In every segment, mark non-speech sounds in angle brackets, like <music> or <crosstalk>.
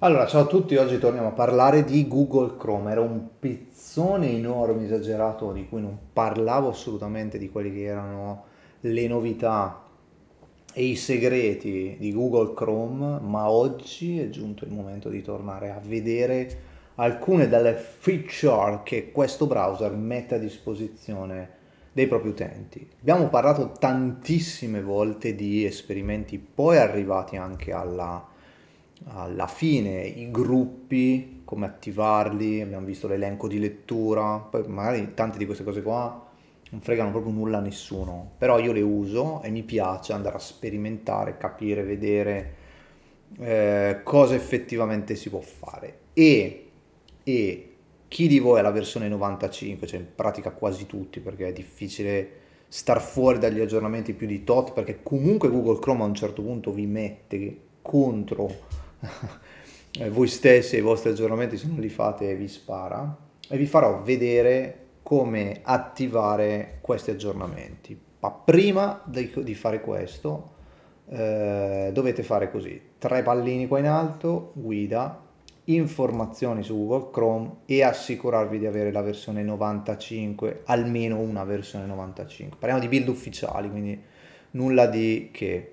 Allora, ciao a tutti, oggi torniamo a parlare di Google Chrome. Era un pezzone enorme, esagerato, di cui non parlavo assolutamente di quelli che erano le novità e i segreti di Google Chrome, ma oggi è giunto il momento di tornare a vedere alcune delle feature che questo browser mette a disposizione dei propri utenti. Abbiamo parlato tantissime volte di esperimenti, poi arrivati anche alla alla fine i gruppi, come attivarli, abbiamo visto l'elenco di lettura, poi magari tante di queste cose qua non fregano proprio nulla a nessuno, però io le uso e mi piace andare a sperimentare, capire, vedere eh, cosa effettivamente si può fare. E, e chi di voi ha la versione 95, cioè in pratica quasi tutti, perché è difficile star fuori dagli aggiornamenti più di tot, perché comunque Google Chrome a un certo punto vi mette contro <laughs> Eh, voi stessi e i vostri aggiornamenti se non li fate vi spara e vi farò vedere come attivare questi aggiornamenti. Ma prima di fare questo eh, dovete fare così, tre pallini qua in alto, guida, informazioni su Google Chrome e assicurarvi di avere la versione 95, almeno una versione 95. Parliamo di build ufficiali, quindi nulla di che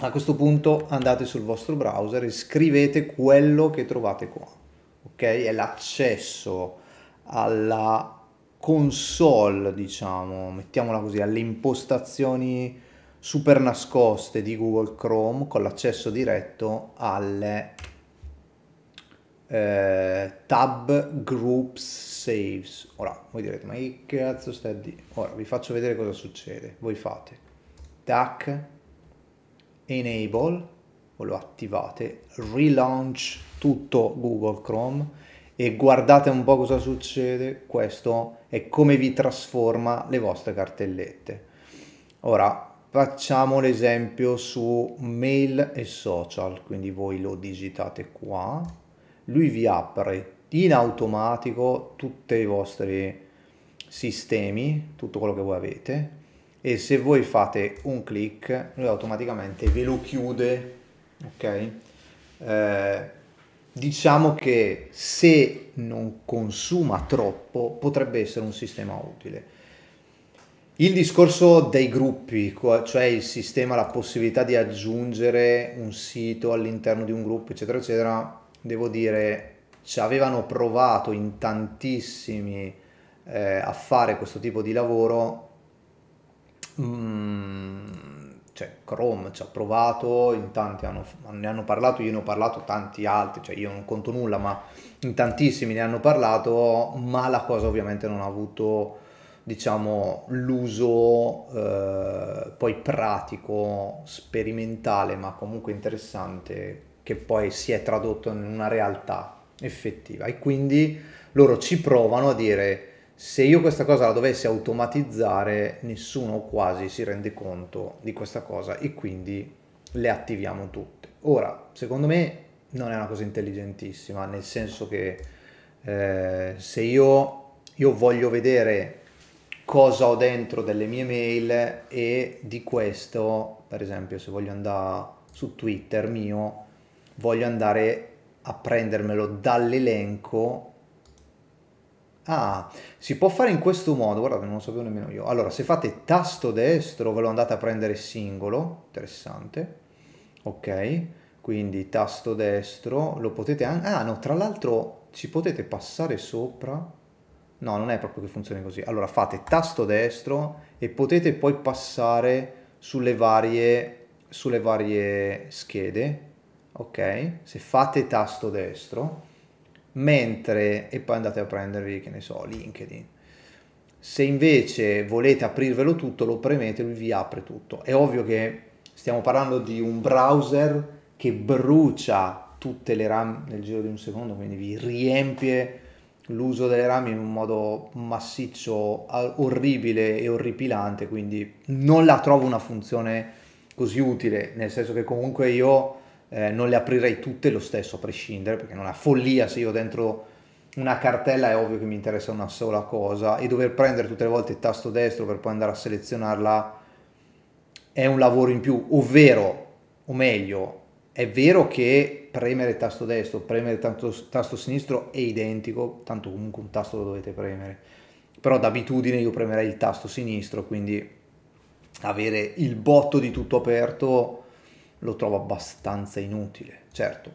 a questo punto andate sul vostro browser e scrivete quello che trovate qua ok è l'accesso alla console diciamo mettiamola così alle impostazioni super nascoste di google chrome con l'accesso diretto alle eh, tab groups saves ora voi direte ma che cazzo stai a ora vi faccio vedere cosa succede voi fate tac enable o lo attivate, relaunch tutto Google Chrome e guardate un po' cosa succede, questo è come vi trasforma le vostre cartellette. Ora facciamo l'esempio su mail e social, quindi voi lo digitate qua, lui vi apre in automatico tutti i vostri sistemi, tutto quello che voi avete, e se voi fate un click lui automaticamente ve lo chiude ok eh, diciamo che se non consuma troppo potrebbe essere un sistema utile il discorso dei gruppi, cioè il sistema, la possibilità di aggiungere un sito all'interno di un gruppo, eccetera, eccetera, devo dire, ci avevano provato in tantissimi eh, a fare questo tipo di lavoro, Mm, cioè, Chrome ci ha provato, in tanti hanno, ne hanno parlato, io ne ho parlato, tanti altri, cioè io non conto nulla, ma in tantissimi ne hanno parlato, ma la cosa ovviamente non ha avuto diciamo l'uso eh, poi pratico, sperimentale, ma comunque interessante, che poi si è tradotto in una realtà effettiva. E quindi loro ci provano a dire se io questa cosa la dovessi automatizzare, nessuno quasi si rende conto di questa cosa e quindi le attiviamo tutte. Ora, secondo me non è una cosa intelligentissima, nel senso che eh, se io, io voglio vedere cosa ho dentro delle mie mail e di questo, per esempio, se voglio andare su Twitter mio, voglio andare a prendermelo dall'elenco Ah, si può fare in questo modo, guardate, non lo sapevo nemmeno io. Allora, se fate tasto destro ve lo andate a prendere singolo, interessante. Ok, quindi tasto destro, lo potete anche... Ah, no, tra l'altro ci potete passare sopra. No, non è proprio che funzioni così. Allora, fate tasto destro e potete poi passare sulle varie, sulle varie schede. Ok, se fate tasto destro mentre e poi andate a prendervi, che ne so, LinkedIn. Se invece volete aprirvelo tutto, lo premete, lui vi apre tutto. È ovvio che stiamo parlando di un browser che brucia tutte le RAM nel giro di un secondo, quindi vi riempie l'uso delle RAM in un modo massiccio, orribile e orripilante, quindi non la trovo una funzione così utile, nel senso che comunque io eh, non le aprirei tutte lo stesso a prescindere, perché non è follia se io dentro una cartella è ovvio che mi interessa una sola cosa e dover prendere tutte le volte il tasto destro per poi andare a selezionarla è un lavoro in più, ovvero, o meglio, è vero che premere tasto destro, premere tanto, tasto sinistro è identico, tanto comunque un tasto lo dovete premere, però d'abitudine io premerei il tasto sinistro, quindi avere il botto di tutto aperto lo trovo abbastanza inutile. Certo,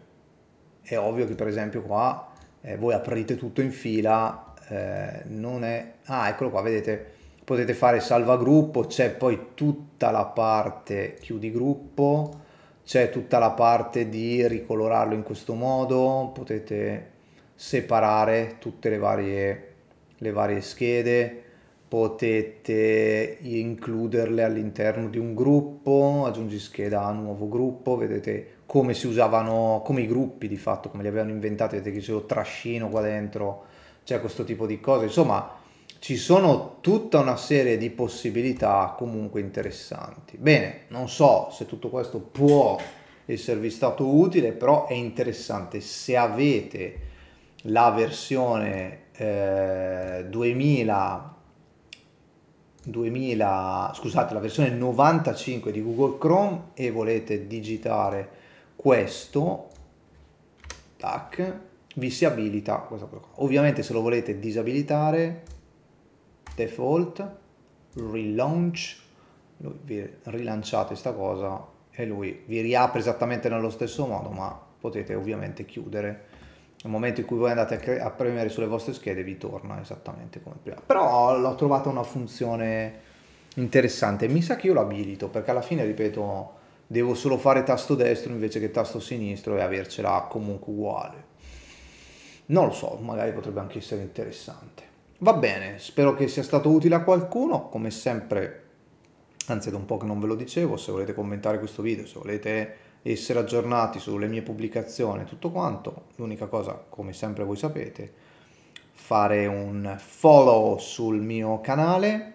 è ovvio che per esempio qua eh, voi aprite tutto in fila, eh, non è... Ah, eccolo qua, vedete, potete fare salvagruppo, c'è poi tutta la parte chiudi gruppo, c'è tutta la parte di ricolorarlo in questo modo, potete separare tutte le varie, le varie schede, potete includerle all'interno di un gruppo, aggiungi scheda a nuovo gruppo, vedete come si usavano, come i gruppi di fatto, come li avevano inventati, vedete che c'è lo trascino qua dentro, c'è questo tipo di cose, insomma ci sono tutta una serie di possibilità comunque interessanti. Bene, non so se tutto questo può esservi stato utile, però è interessante se avete la versione eh, 2000 2000, scusate, la versione 95 di Google Chrome e volete digitare questo, tac, vi si abilita questo qua. Ovviamente se lo volete disabilitare, default, relaunch, lui vi rilanciate questa cosa e lui vi riapre esattamente nello stesso modo, ma potete ovviamente chiudere nel momento in cui voi andate a, cre- a, premere sulle vostre schede vi torna esattamente come prima. Però l'ho trovata una funzione interessante, mi sa che io l'abilito perché alla fine, ripeto, devo solo fare tasto destro invece che tasto sinistro e avercela comunque uguale. Non lo so, magari potrebbe anche essere interessante. Va bene, spero che sia stato utile a qualcuno, come sempre, anzi da un po' che non ve lo dicevo, se volete commentare questo video, se volete essere aggiornati sulle mie pubblicazioni e tutto quanto. L'unica cosa, come sempre voi sapete, fare un follow sul mio canale,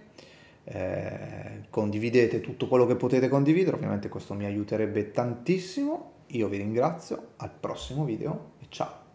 eh, condividete tutto quello che potete condividere, ovviamente questo mi aiuterebbe tantissimo. Io vi ringrazio, al prossimo video e ciao!